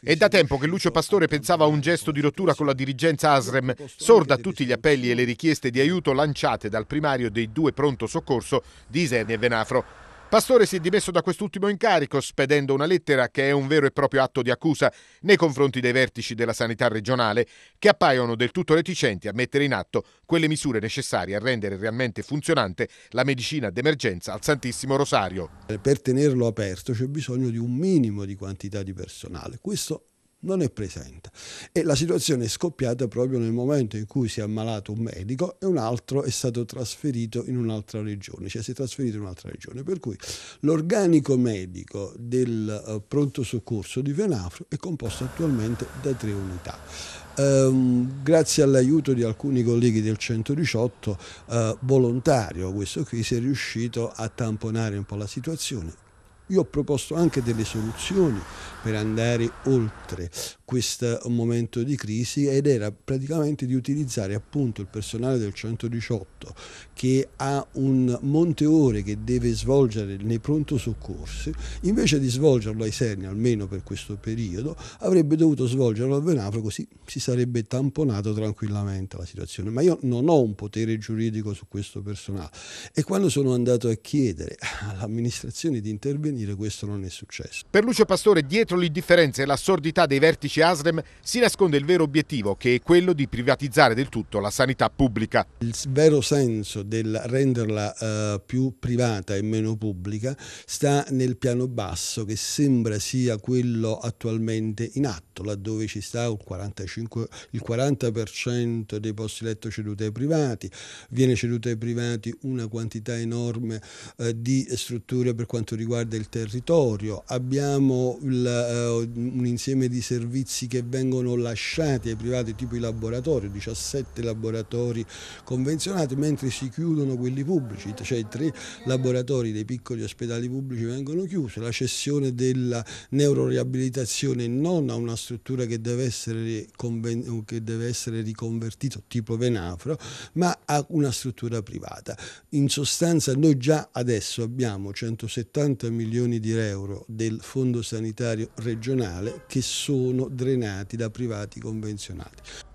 È da tempo che Lucio Pastore pensava a un gesto di rottura con la dirigenza ASREM, sorda a tutti gli appelli e le richieste di aiuto lanciate dal primario dei due pronto soccorso di Isernia e Venafro. Pastore si è dimesso da quest'ultimo incarico spedendo una lettera che è un vero e proprio atto di accusa nei confronti dei vertici della sanità regionale che appaiono del tutto reticenti a mettere in atto quelle misure necessarie a rendere realmente funzionante la medicina d'emergenza al Santissimo Rosario. Per tenerlo aperto c'è bisogno di un minimo di quantità di personale. Questo non è presente. E la situazione è scoppiata proprio nel momento in cui si è ammalato un medico e un altro è stato trasferito in un'altra regione, cioè si è trasferito in un'altra regione. Per cui l'organico medico del eh, pronto soccorso di Venafro è composto attualmente da tre unità. Um, grazie all'aiuto di alcuni colleghi del 118 uh, eh, volontario questo qui si è riuscito a tamponare un po' la situazione io ho proposto anche delle soluzioni per andare oltre questo momento di crisi ed era praticamente di utilizzare appunto il personale del 118 che ha un monte ore che deve svolgere nei pronto soccorsi, invece di svolgerlo ai Serni almeno per questo periodo, avrebbe dovuto svolgerlo a Venafro così si sarebbe tamponato tranquillamente la situazione. Ma io non ho un potere giuridico su questo personale e quando sono andato a chiedere all'amministrazione di intervenire dire questo non è successo. Per Lucio Pastore dietro l'indifferenza e l'assordità dei vertici ASREM si nasconde il vero obiettivo che è quello di privatizzare del tutto la sanità pubblica. Il vero senso del renderla eh, più privata e meno pubblica sta nel piano basso che sembra sia quello attualmente in atto, laddove ci sta il 45, il 40% dei posti letto ceduti ai privati, viene ceduto ai privati una quantità enorme eh, di strutture per quanto riguarda il del territorio, abbiamo il, uh, un insieme di servizi che vengono lasciati ai privati, tipo i laboratori, 17 laboratori convenzionati, mentre si chiudono quelli pubblici, cioè i tre laboratori dei piccoli ospedali pubblici vengono chiusi, la cessione della neuroriabilitazione non a una struttura che deve essere, che deve essere riconvertita, tipo Venafro, ma a una struttura privata. In sostanza noi già adesso abbiamo 170 milioni milioni di euro del Fondo Sanitario regionale che sono drenati da privati convenzionati.